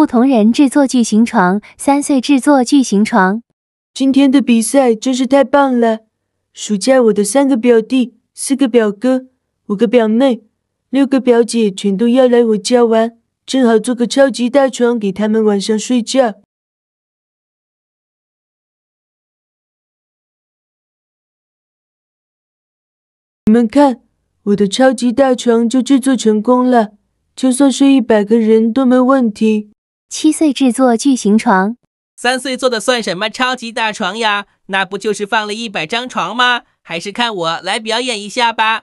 不同人制作巨型床，三岁制作巨型床。今天的比赛真是太棒了！暑假我的三个表弟、四个表哥、五个表妹、六个表姐全都要来我家玩，正好做个超级大床给他们晚上睡觉。你们看，我的超级大床就制作成功了，就算睡一百个人都没问题。七岁制作巨型床，三岁做的算什么超级大床呀？那不就是放了一百张床吗？还是看我来表演一下吧！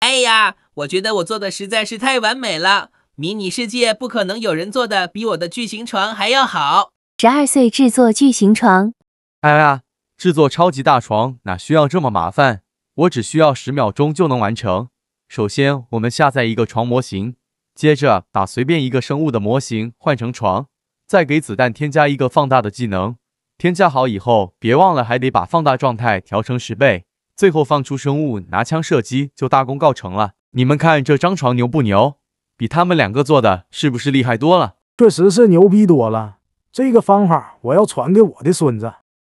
哎呀！我觉得我做的实在是太完美了，迷你世界不可能有人做的比我的巨型床还要好。十二岁制作巨型床，哎呀，制作超级大床哪需要这么麻烦？我只需要十秒钟就能完成。首先，我们下载一个床模型，接着把随便一个生物的模型换成床，再给子弹添加一个放大的技能。添加好以后，别忘了还得把放大状态调成十倍。最后放出生物，拿枪射击就大功告成了。你们看这张床牛不牛？比他们两个做的是不是厉害多了？确实是牛逼多了。这个方法我要传给我的孙子。